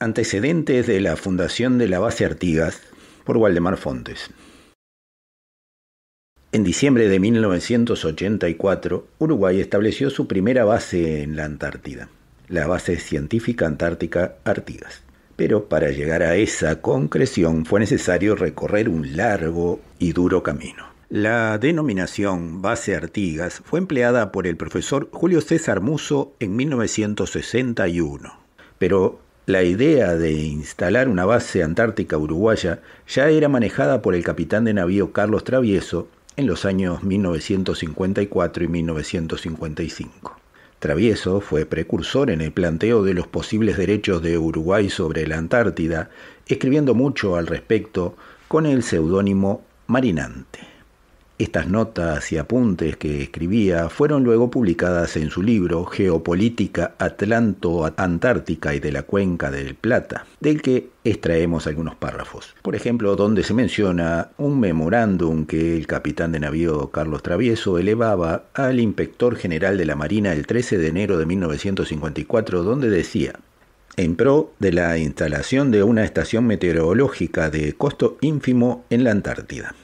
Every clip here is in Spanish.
Antecedentes de la fundación de la base Artigas por Waldemar Fontes. En diciembre de 1984, Uruguay estableció su primera base en la Antártida, la base científica antártica Artigas. Pero para llegar a esa concreción fue necesario recorrer un largo y duro camino. La denominación base Artigas fue empleada por el profesor Julio César Muso en 1961, pero la idea de instalar una base antártica uruguaya ya era manejada por el capitán de navío Carlos Travieso en los años 1954 y 1955. Travieso fue precursor en el planteo de los posibles derechos de Uruguay sobre la Antártida, escribiendo mucho al respecto con el seudónimo Marinante. Estas notas y apuntes que escribía fueron luego publicadas en su libro Geopolítica Atlanto-Antártica y de la Cuenca del Plata, del que extraemos algunos párrafos. Por ejemplo, donde se menciona un memorándum que el capitán de navío Carlos Travieso elevaba al inspector general de la Marina el 13 de enero de 1954, donde decía, en pro de la instalación de una estación meteorológica de costo ínfimo en la Antártida.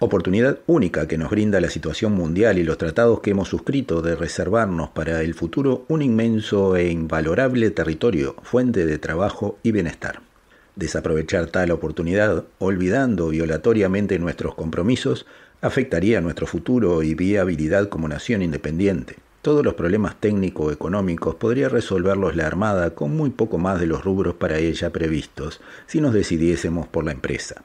Oportunidad única que nos brinda la situación mundial y los tratados que hemos suscrito de reservarnos para el futuro un inmenso e invalorable territorio, fuente de trabajo y bienestar. Desaprovechar tal oportunidad, olvidando violatoriamente nuestros compromisos, afectaría nuestro futuro y viabilidad como nación independiente. Todos los problemas técnico-económicos podría resolverlos la Armada con muy poco más de los rubros para ella previstos si nos decidiésemos por la empresa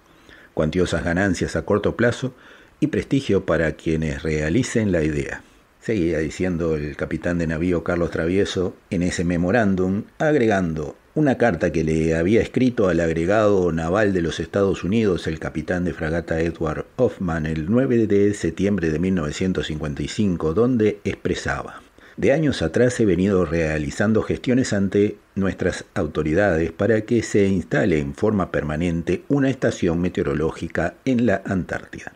cuantiosas ganancias a corto plazo y prestigio para quienes realicen la idea. Seguía diciendo el capitán de navío Carlos Travieso en ese memorándum, agregando una carta que le había escrito al agregado naval de los Estados Unidos, el capitán de fragata Edward Hoffman, el 9 de septiembre de 1955, donde expresaba de años atrás he venido realizando gestiones ante nuestras autoridades para que se instale en forma permanente una estación meteorológica en la Antártida,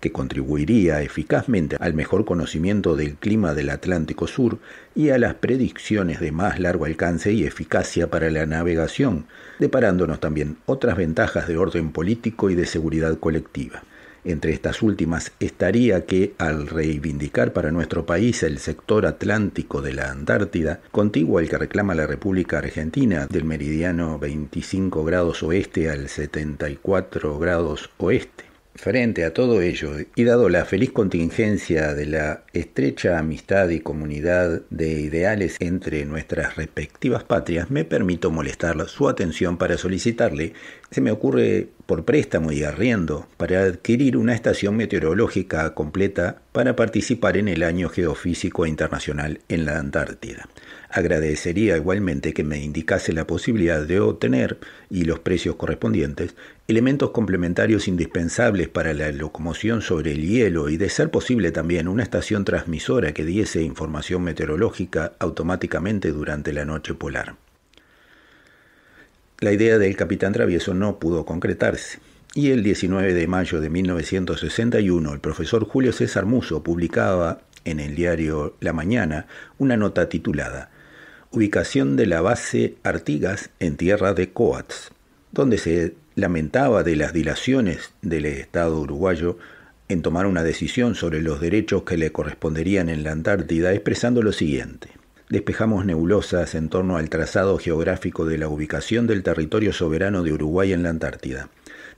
que contribuiría eficazmente al mejor conocimiento del clima del Atlántico Sur y a las predicciones de más largo alcance y eficacia para la navegación, deparándonos también otras ventajas de orden político y de seguridad colectiva. Entre estas últimas estaría que, al reivindicar para nuestro país el sector atlántico de la Antártida, contiguo al que reclama la República Argentina, del meridiano 25 grados oeste al 74 grados oeste, Frente a todo ello, y dado la feliz contingencia de la estrecha amistad y comunidad de ideales entre nuestras respectivas patrias, me permito molestar su atención para solicitarle, se me ocurre por préstamo y arriendo para adquirir una estación meteorológica completa para participar en el Año Geofísico Internacional en la Antártida. Agradecería igualmente que me indicase la posibilidad de obtener, y los precios correspondientes, elementos complementarios indispensables para la locomoción sobre el hielo y, de ser posible también, una estación transmisora que diese información meteorológica automáticamente durante la noche polar. La idea del capitán travieso no pudo concretarse. Y el 19 de mayo de 1961, el profesor Julio César Muso publicaba en el diario La Mañana una nota titulada Ubicación de la base Artigas en tierra de Coats, donde se lamentaba de las dilaciones del Estado uruguayo en tomar una decisión sobre los derechos que le corresponderían en la Antártida, expresando lo siguiente despejamos nebulosas en torno al trazado geográfico de la ubicación del territorio soberano de Uruguay en la Antártida.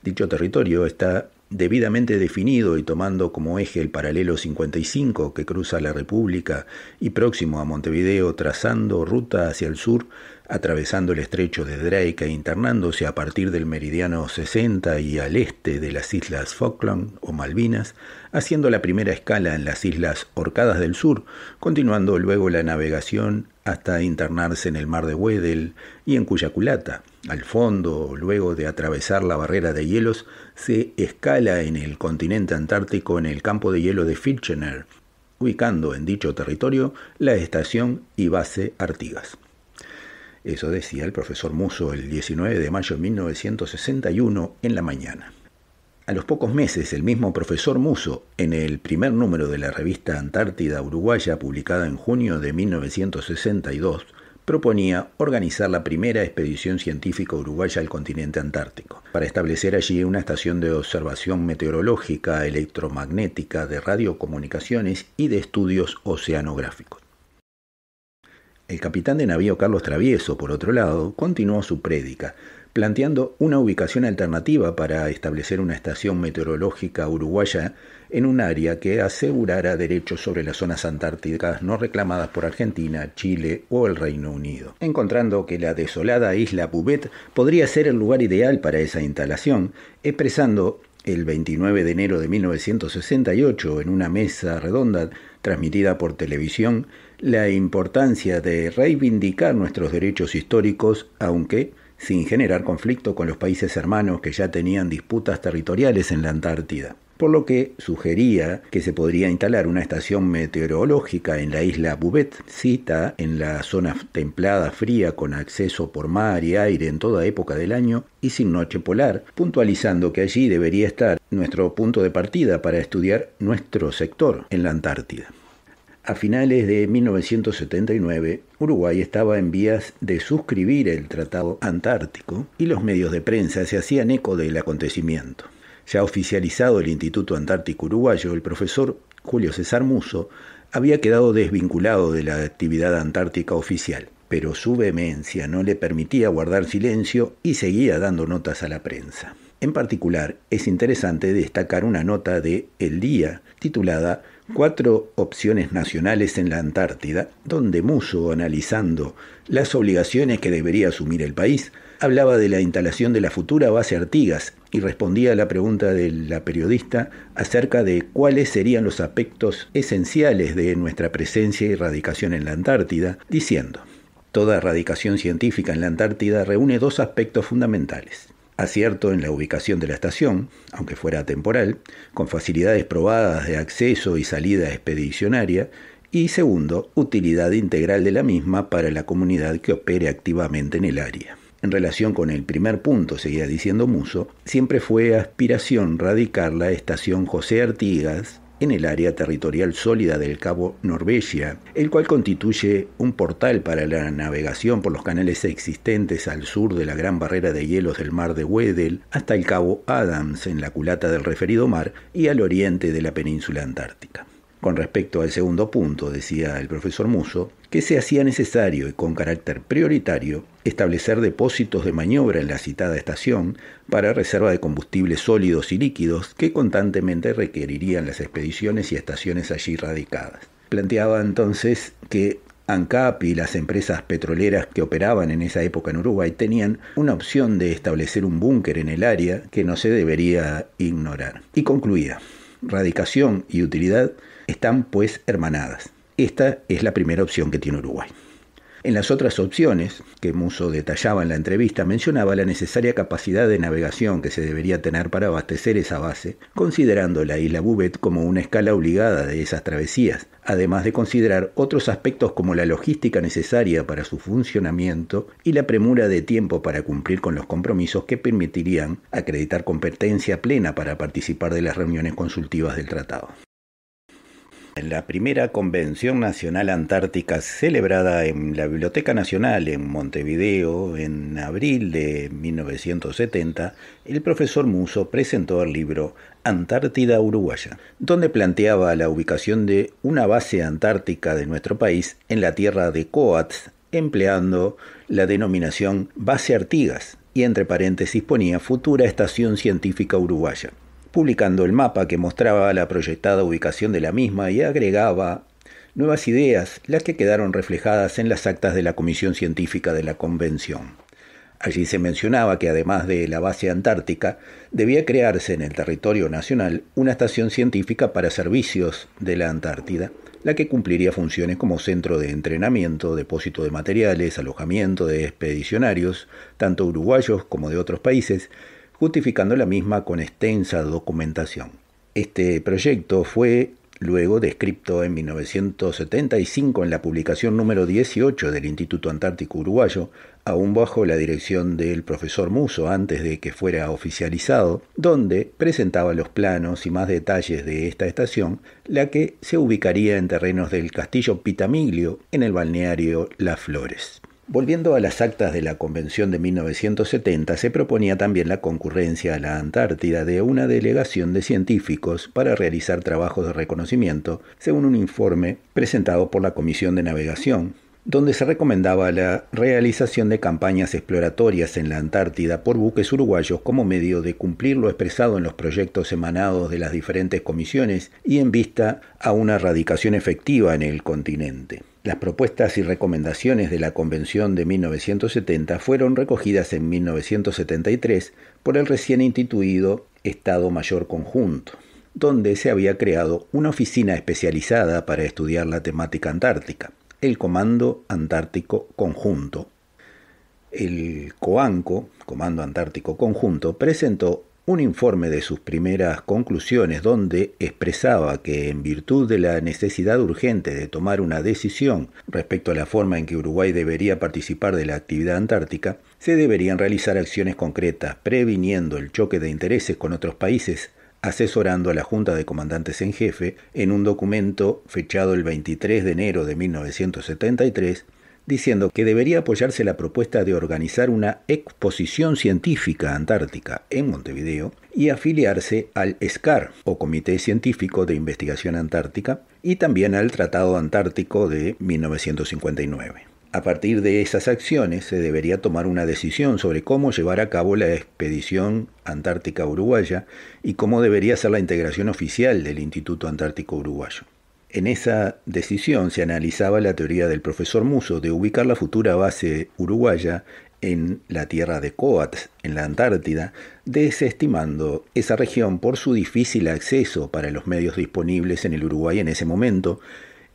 Dicho territorio está debidamente definido y tomando como eje el paralelo 55 que cruza la República y próximo a Montevideo trazando ruta hacia el sur atravesando el estrecho de Drake e internándose a partir del meridiano 60 y al este de las islas Falkland o Malvinas, haciendo la primera escala en las islas Orcadas del Sur, continuando luego la navegación hasta internarse en el mar de Weddell y en Cuyaculata. Al fondo, luego de atravesar la barrera de hielos, se escala en el continente antártico en el campo de hielo de Fitchener, ubicando en dicho territorio la estación y base Artigas. Eso decía el profesor Muso el 19 de mayo de 1961 en la mañana. A los pocos meses, el mismo profesor Muso, en el primer número de la revista Antártida Uruguaya, publicada en junio de 1962, proponía organizar la primera expedición científica uruguaya al continente antártico, para establecer allí una estación de observación meteorológica, electromagnética, de radiocomunicaciones y de estudios oceanográficos. El capitán de navío Carlos Travieso, por otro lado, continuó su prédica, planteando una ubicación alternativa para establecer una estación meteorológica uruguaya en un área que asegurara derechos sobre las zonas antárticas no reclamadas por Argentina, Chile o el Reino Unido, encontrando que la desolada isla Puvet podría ser el lugar ideal para esa instalación, expresando el 29 de enero de 1968 en una mesa redonda transmitida por televisión la importancia de reivindicar nuestros derechos históricos, aunque sin generar conflicto con los países hermanos que ya tenían disputas territoriales en la Antártida, por lo que sugería que se podría instalar una estación meteorológica en la isla Bouvet, cita en la zona templada fría con acceso por mar y aire en toda época del año y sin noche polar, puntualizando que allí debería estar nuestro punto de partida para estudiar nuestro sector en la Antártida. A finales de 1979, Uruguay estaba en vías de suscribir el Tratado Antártico y los medios de prensa se hacían eco del acontecimiento. Ya oficializado el Instituto Antártico Uruguayo, el profesor Julio César Muso había quedado desvinculado de la actividad antártica oficial, pero su vehemencia no le permitía guardar silencio y seguía dando notas a la prensa. En particular, es interesante destacar una nota de El Día titulada cuatro opciones nacionales en la Antártida, donde Muso, analizando las obligaciones que debería asumir el país, hablaba de la instalación de la futura base Artigas y respondía a la pregunta de la periodista acerca de cuáles serían los aspectos esenciales de nuestra presencia y radicación en la Antártida, diciendo, Toda radicación científica en la Antártida reúne dos aspectos fundamentales acierto en la ubicación de la estación, aunque fuera temporal, con facilidades probadas de acceso y salida expedicionaria, y segundo, utilidad integral de la misma para la comunidad que opere activamente en el área. En relación con el primer punto, seguía diciendo Muso, siempre fue aspiración radicar la estación José Artigas en el área territorial sólida del Cabo Norvegia, el cual constituye un portal para la navegación por los canales existentes al sur de la gran barrera de hielos del mar de Weddell hasta el Cabo Adams en la culata del referido mar y al oriente de la península antártica con respecto al segundo punto, decía el profesor Muso, que se hacía necesario y con carácter prioritario establecer depósitos de maniobra en la citada estación para reserva de combustibles sólidos y líquidos que constantemente requerirían las expediciones y estaciones allí radicadas. Planteaba entonces que ANCAP y las empresas petroleras que operaban en esa época en Uruguay tenían una opción de establecer un búnker en el área que no se debería ignorar. Y concluía, radicación y utilidad están pues hermanadas. Esta es la primera opción que tiene Uruguay. En las otras opciones, que Muso detallaba en la entrevista, mencionaba la necesaria capacidad de navegación que se debería tener para abastecer esa base, considerando la isla Bouvet como una escala obligada de esas travesías, además de considerar otros aspectos como la logística necesaria para su funcionamiento y la premura de tiempo para cumplir con los compromisos que permitirían acreditar competencia plena para participar de las reuniones consultivas del tratado. En la primera Convención Nacional Antártica celebrada en la Biblioteca Nacional en Montevideo en abril de 1970, el profesor Muso presentó el libro Antártida Uruguaya, donde planteaba la ubicación de una base antártica de nuestro país en la tierra de Coats, empleando la denominación Base Artigas, y entre paréntesis ponía futura estación científica uruguaya publicando el mapa que mostraba la proyectada ubicación de la misma y agregaba nuevas ideas, las que quedaron reflejadas en las actas de la Comisión Científica de la Convención. Allí se mencionaba que además de la base antártica, debía crearse en el territorio nacional una estación científica para servicios de la Antártida, la que cumpliría funciones como centro de entrenamiento, depósito de materiales, alojamiento de expedicionarios, tanto uruguayos como de otros países, justificando la misma con extensa documentación. Este proyecto fue luego descrito en 1975 en la publicación número 18 del Instituto Antártico Uruguayo, aún bajo la dirección del profesor Muso antes de que fuera oficializado, donde presentaba los planos y más detalles de esta estación, la que se ubicaría en terrenos del Castillo Pitamiglio en el balneario Las Flores. Volviendo a las actas de la Convención de 1970, se proponía también la concurrencia a la Antártida de una delegación de científicos para realizar trabajos de reconocimiento, según un informe presentado por la Comisión de Navegación, donde se recomendaba la realización de campañas exploratorias en la Antártida por buques uruguayos como medio de cumplir lo expresado en los proyectos emanados de las diferentes comisiones y en vista a una erradicación efectiva en el continente. Las propuestas y recomendaciones de la Convención de 1970 fueron recogidas en 1973 por el recién instituido Estado Mayor Conjunto, donde se había creado una oficina especializada para estudiar la temática antártica el Comando Antártico Conjunto. El COANCO, Comando Antártico Conjunto, presentó un informe de sus primeras conclusiones donde expresaba que en virtud de la necesidad urgente de tomar una decisión respecto a la forma en que Uruguay debería participar de la actividad antártica, se deberían realizar acciones concretas previniendo el choque de intereses con otros países asesorando a la Junta de Comandantes en Jefe en un documento fechado el 23 de enero de 1973, diciendo que debería apoyarse la propuesta de organizar una exposición científica antártica en Montevideo y afiliarse al SCAR, o Comité Científico de Investigación Antártica, y también al Tratado Antártico de 1959. A partir de esas acciones se debería tomar una decisión sobre cómo llevar a cabo la expedición antártica uruguaya y cómo debería ser la integración oficial del Instituto Antártico Uruguayo. En esa decisión se analizaba la teoría del profesor Muso de ubicar la futura base uruguaya en la tierra de Coats, en la Antártida, desestimando esa región por su difícil acceso para los medios disponibles en el Uruguay en ese momento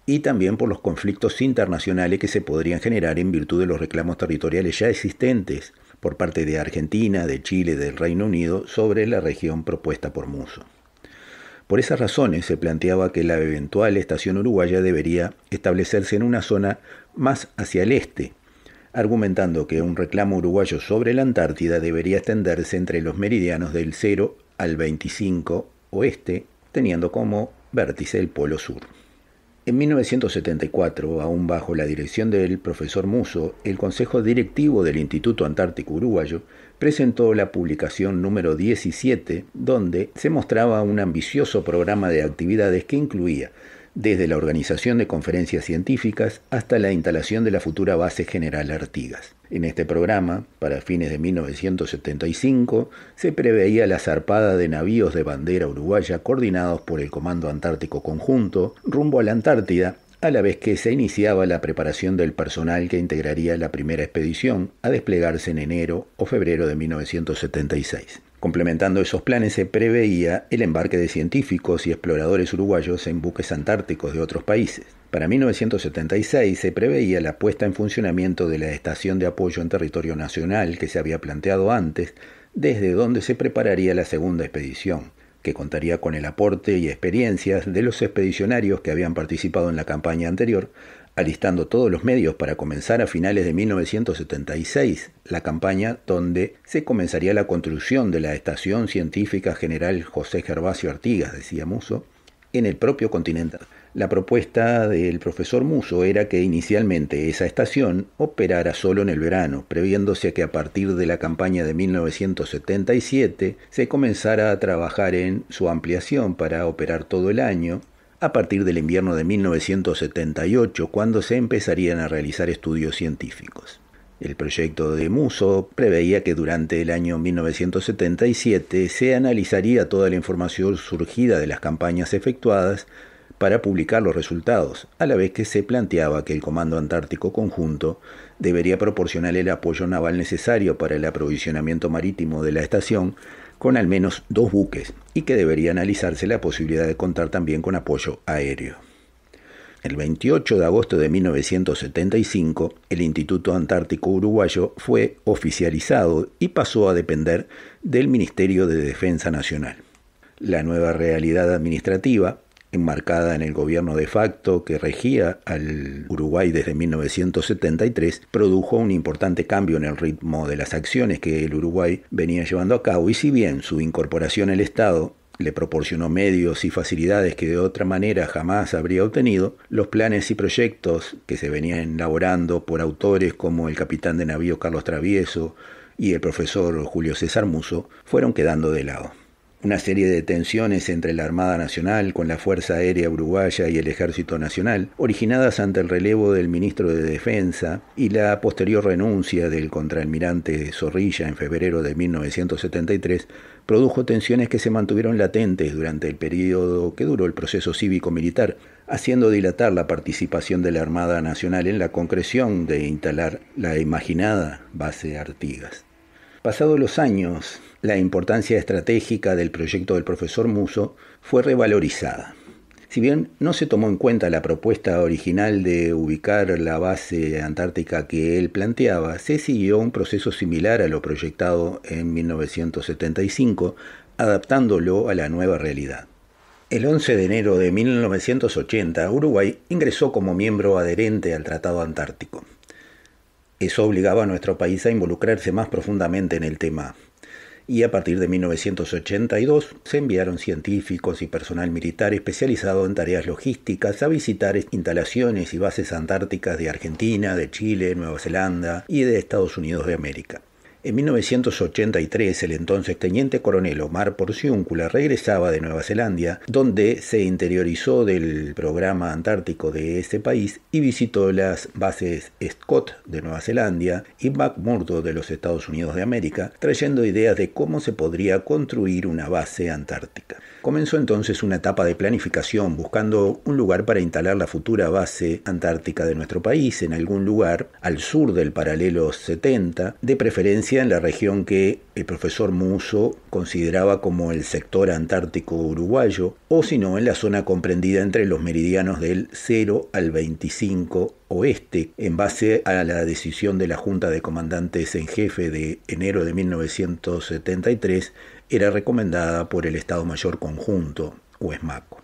y también por los conflictos internacionales que se podrían generar en virtud de los reclamos territoriales ya existentes por parte de Argentina, de Chile, del Reino Unido sobre la región propuesta por Muso. Por esas razones se planteaba que la eventual estación uruguaya debería establecerse en una zona más hacia el este, argumentando que un reclamo uruguayo sobre la Antártida debería extenderse entre los meridianos del 0 al 25 oeste, teniendo como vértice el Polo Sur. En 1974, aún bajo la dirección del profesor Muso, el Consejo Directivo del Instituto Antártico Uruguayo presentó la publicación número 17, donde se mostraba un ambicioso programa de actividades que incluía desde la organización de conferencias científicas hasta la instalación de la futura base general Artigas. En este programa, para fines de 1975, se preveía la zarpada de navíos de bandera uruguaya coordinados por el Comando Antártico Conjunto rumbo a la Antártida, a la vez que se iniciaba la preparación del personal que integraría la primera expedición a desplegarse en enero o febrero de 1976. Complementando esos planes se preveía el embarque de científicos y exploradores uruguayos en buques antárticos de otros países. Para 1976 se preveía la puesta en funcionamiento de la estación de apoyo en territorio nacional que se había planteado antes, desde donde se prepararía la segunda expedición, que contaría con el aporte y experiencias de los expedicionarios que habían participado en la campaña anterior, alistando todos los medios para comenzar a finales de 1976 la campaña donde se comenzaría la construcción de la Estación Científica General José Gervasio Artigas, decía Muso, en el propio continente la propuesta del profesor Muso era que inicialmente esa estación operara solo en el verano, previéndose que a partir de la campaña de 1977 se comenzara a trabajar en su ampliación para operar todo el año, a partir del invierno de 1978, cuando se empezarían a realizar estudios científicos. El proyecto de Muso preveía que durante el año 1977 se analizaría toda la información surgida de las campañas efectuadas para publicar los resultados, a la vez que se planteaba que el Comando Antártico Conjunto debería proporcionar el apoyo naval necesario para el aprovisionamiento marítimo de la estación con al menos dos buques y que debería analizarse la posibilidad de contar también con apoyo aéreo. El 28 de agosto de 1975, el Instituto Antártico Uruguayo fue oficializado y pasó a depender del Ministerio de Defensa Nacional. La nueva realidad administrativa enmarcada en el gobierno de facto que regía al Uruguay desde 1973, produjo un importante cambio en el ritmo de las acciones que el Uruguay venía llevando a cabo y si bien su incorporación al Estado le proporcionó medios y facilidades que de otra manera jamás habría obtenido, los planes y proyectos que se venían elaborando por autores como el capitán de navío Carlos Travieso y el profesor Julio César Muso fueron quedando de lado una serie de tensiones entre la Armada Nacional con la Fuerza Aérea Uruguaya y el Ejército Nacional, originadas ante el relevo del ministro de Defensa y la posterior renuncia del contraalmirante Zorrilla en febrero de 1973, produjo tensiones que se mantuvieron latentes durante el periodo que duró el proceso cívico-militar, haciendo dilatar la participación de la Armada Nacional en la concreción de instalar la imaginada base Artigas. Pasados los años, la importancia estratégica del proyecto del profesor Muso fue revalorizada. Si bien no se tomó en cuenta la propuesta original de ubicar la base antártica que él planteaba, se siguió un proceso similar a lo proyectado en 1975, adaptándolo a la nueva realidad. El 11 de enero de 1980, Uruguay ingresó como miembro adherente al Tratado Antártico. Eso obligaba a nuestro país a involucrarse más profundamente en el tema, y a partir de 1982 se enviaron científicos y personal militar especializado en tareas logísticas a visitar instalaciones y bases antárticas de Argentina, de Chile, Nueva Zelanda y de Estados Unidos de América. En 1983, el entonces teniente coronel Omar Porciúncula regresaba de Nueva Zelanda, donde se interiorizó del programa antártico de ese país y visitó las bases Scott de Nueva Zelanda y McMurdo de los Estados Unidos de América, trayendo ideas de cómo se podría construir una base antártica. Comenzó entonces una etapa de planificación buscando un lugar para instalar la futura base antártica de nuestro país, en algún lugar al sur del paralelo 70, de preferencia en la región que el profesor Muso consideraba como el sector antártico uruguayo, o si no en la zona comprendida entre los meridianos del 0 al 25 oeste, en base a la decisión de la Junta de Comandantes en Jefe de enero de 1973, era recomendada por el Estado Mayor Conjunto, o ESMACO.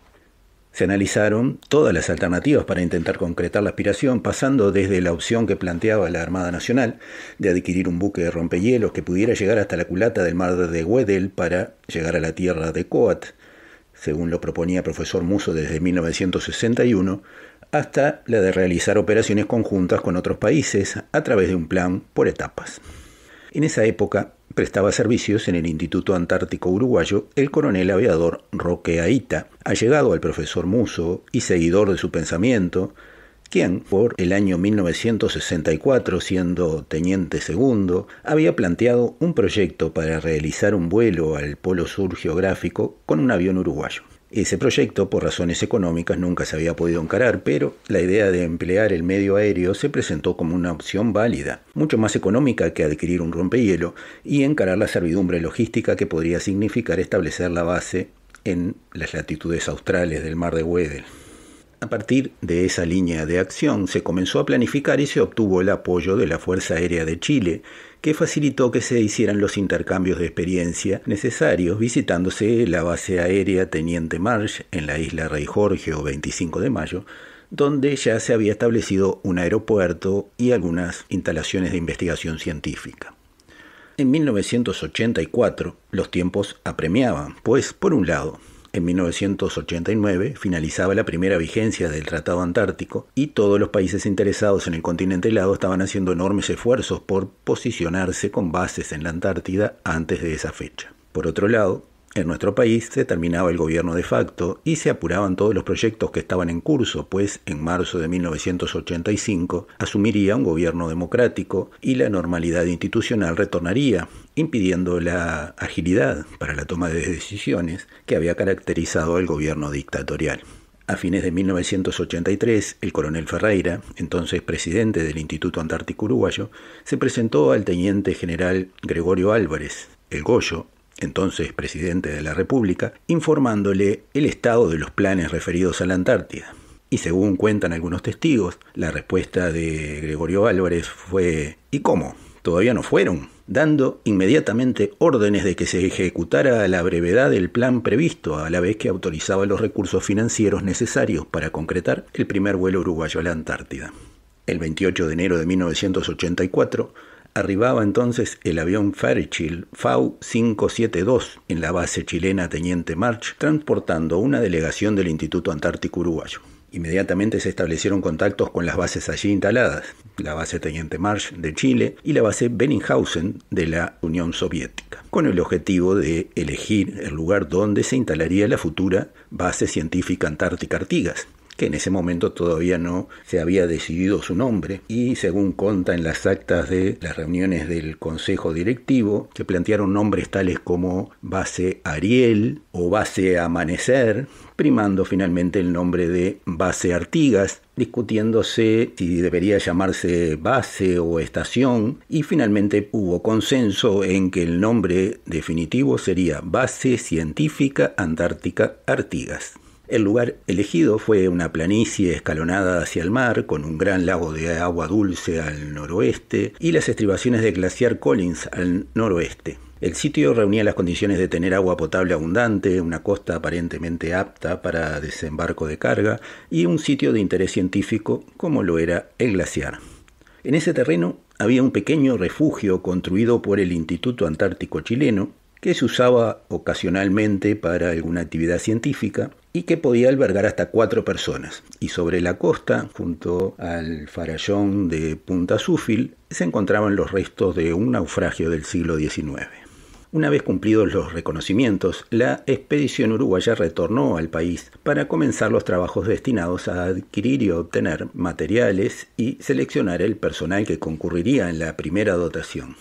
Se analizaron todas las alternativas para intentar concretar la aspiración, pasando desde la opción que planteaba la Armada Nacional de adquirir un buque de rompehielos que pudiera llegar hasta la culata del mar de Wedel para llegar a la tierra de Coat, según lo proponía profesor Muso desde 1961, hasta la de realizar operaciones conjuntas con otros países a través de un plan por etapas. En esa época, prestaba servicios en el Instituto Antártico Uruguayo el coronel aviador Roque Aita, allegado al profesor Muso y seguidor de su pensamiento, quien por el año 1964, siendo teniente segundo, había planteado un proyecto para realizar un vuelo al Polo Sur geográfico con un avión uruguayo. Ese proyecto, por razones económicas, nunca se había podido encarar, pero la idea de emplear el medio aéreo se presentó como una opción válida, mucho más económica que adquirir un rompehielo y encarar la servidumbre logística que podría significar establecer la base en las latitudes australes del mar de Weddell. A partir de esa línea de acción se comenzó a planificar y se obtuvo el apoyo de la Fuerza Aérea de Chile, que facilitó que se hicieran los intercambios de experiencia necesarios visitándose la base aérea Teniente Marsh en la isla Rey Jorge o 25 de mayo, donde ya se había establecido un aeropuerto y algunas instalaciones de investigación científica. En 1984 los tiempos apremiaban, pues por un lado en 1989 finalizaba la primera vigencia del Tratado Antártico y todos los países interesados en el continente helado estaban haciendo enormes esfuerzos por posicionarse con bases en la Antártida antes de esa fecha. Por otro lado, en nuestro país se terminaba el gobierno de facto y se apuraban todos los proyectos que estaban en curso, pues en marzo de 1985 asumiría un gobierno democrático y la normalidad institucional retornaría, impidiendo la agilidad para la toma de decisiones que había caracterizado el gobierno dictatorial. A fines de 1983, el coronel Ferreira, entonces presidente del Instituto Antártico Uruguayo, se presentó al teniente general Gregorio Álvarez, el Goyo, entonces presidente de la República, informándole el estado de los planes referidos a la Antártida. Y según cuentan algunos testigos, la respuesta de Gregorio Álvarez fue ¿Y cómo? Todavía no fueron, dando inmediatamente órdenes de que se ejecutara a la brevedad el plan previsto, a la vez que autorizaba los recursos financieros necesarios para concretar el primer vuelo uruguayo a la Antártida. El 28 de enero de 1984, Arribaba entonces el avión Fairchild FAU-572 en la base chilena Teniente March, transportando una delegación del Instituto Antártico Uruguayo. Inmediatamente se establecieron contactos con las bases allí instaladas, la base Teniente March de Chile y la base Benninghausen de la Unión Soviética, con el objetivo de elegir el lugar donde se instalaría la futura base científica Antártica Artigas, que en ese momento todavía no se había decidido su nombre, y según conta en las actas de las reuniones del Consejo Directivo, se plantearon nombres tales como Base Ariel o Base Amanecer, primando finalmente el nombre de Base Artigas, discutiéndose si debería llamarse base o estación, y finalmente hubo consenso en que el nombre definitivo sería Base Científica Antártica Artigas. El lugar elegido fue una planicie escalonada hacia el mar, con un gran lago de agua dulce al noroeste y las estribaciones del glaciar Collins al noroeste. El sitio reunía las condiciones de tener agua potable abundante, una costa aparentemente apta para desembarco de carga y un sitio de interés científico como lo era el glaciar. En ese terreno había un pequeño refugio construido por el Instituto Antártico Chileno que se usaba ocasionalmente para alguna actividad científica y que podía albergar hasta cuatro personas. Y sobre la costa, junto al farallón de Punta Súfil, se encontraban los restos de un naufragio del siglo XIX. Una vez cumplidos los reconocimientos, la expedición uruguaya retornó al país para comenzar los trabajos destinados a adquirir y obtener materiales y seleccionar el personal que concurriría en la primera dotación.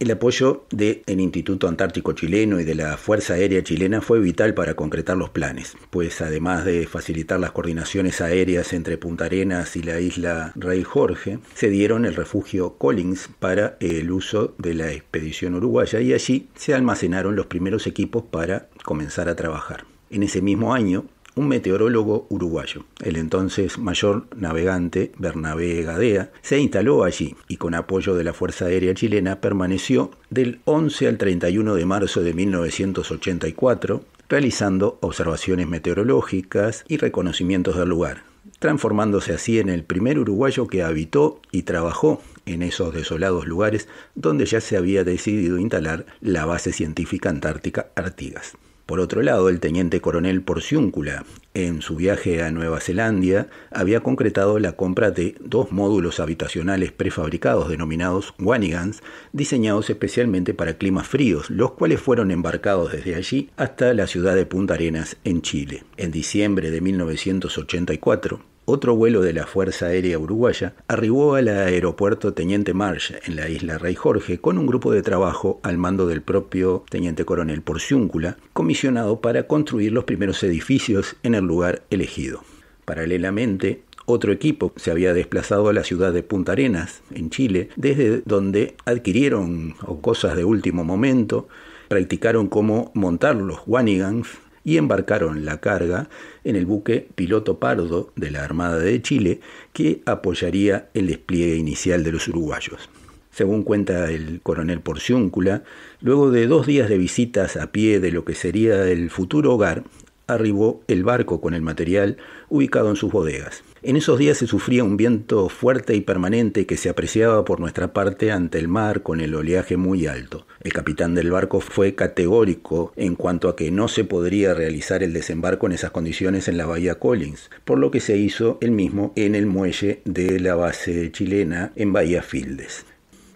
El apoyo del Instituto Antártico Chileno y de la Fuerza Aérea Chilena fue vital para concretar los planes, pues además de facilitar las coordinaciones aéreas entre Punta Arenas y la isla Rey Jorge, se dieron el refugio Collins para el uso de la expedición uruguaya y allí se almacenaron los primeros equipos para comenzar a trabajar. En ese mismo año, un meteorólogo uruguayo. El entonces mayor navegante Bernabé Gadea se instaló allí y con apoyo de la Fuerza Aérea Chilena permaneció del 11 al 31 de marzo de 1984 realizando observaciones meteorológicas y reconocimientos del lugar, transformándose así en el primer uruguayo que habitó y trabajó en esos desolados lugares donde ya se había decidido instalar la base científica antártica Artigas. Por otro lado, el teniente coronel Porciúncula, en su viaje a Nueva Zelanda, había concretado la compra de dos módulos habitacionales prefabricados denominados Wanigans, diseñados especialmente para climas fríos, los cuales fueron embarcados desde allí hasta la ciudad de Punta Arenas, en Chile. En diciembre de 1984, otro vuelo de la Fuerza Aérea Uruguaya arribó al aeropuerto Teniente Marsh en la isla Rey Jorge con un grupo de trabajo al mando del propio Teniente Coronel Porciúncula, comisionado para construir los primeros edificios en el lugar elegido. Paralelamente, otro equipo se había desplazado a la ciudad de Punta Arenas, en Chile, desde donde adquirieron cosas de último momento, practicaron cómo montar los wanigans, y embarcaron la carga en el buque Piloto Pardo de la Armada de Chile, que apoyaría el despliegue inicial de los uruguayos. Según cuenta el coronel Porciúncula, luego de dos días de visitas a pie de lo que sería el futuro hogar, arribó el barco con el material ubicado en sus bodegas. En esos días se sufría un viento fuerte y permanente que se apreciaba por nuestra parte ante el mar con el oleaje muy alto el capitán del barco fue categórico en cuanto a que no se podría realizar el desembarco en esas condiciones en la bahía Collins, por lo que se hizo el mismo en el muelle de la base chilena en Bahía Fildes.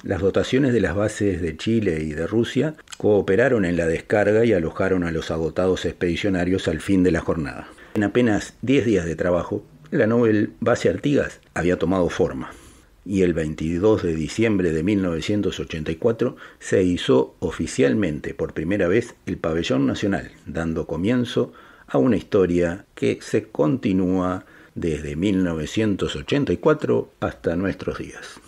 Las dotaciones de las bases de Chile y de Rusia cooperaron en la descarga y alojaron a los agotados expedicionarios al fin de la jornada. En apenas 10 días de trabajo, la Nobel Base Artigas había tomado forma y el 22 de diciembre de 1984 se hizo oficialmente por primera vez el Pabellón Nacional, dando comienzo a una historia que se continúa desde 1984 hasta nuestros días.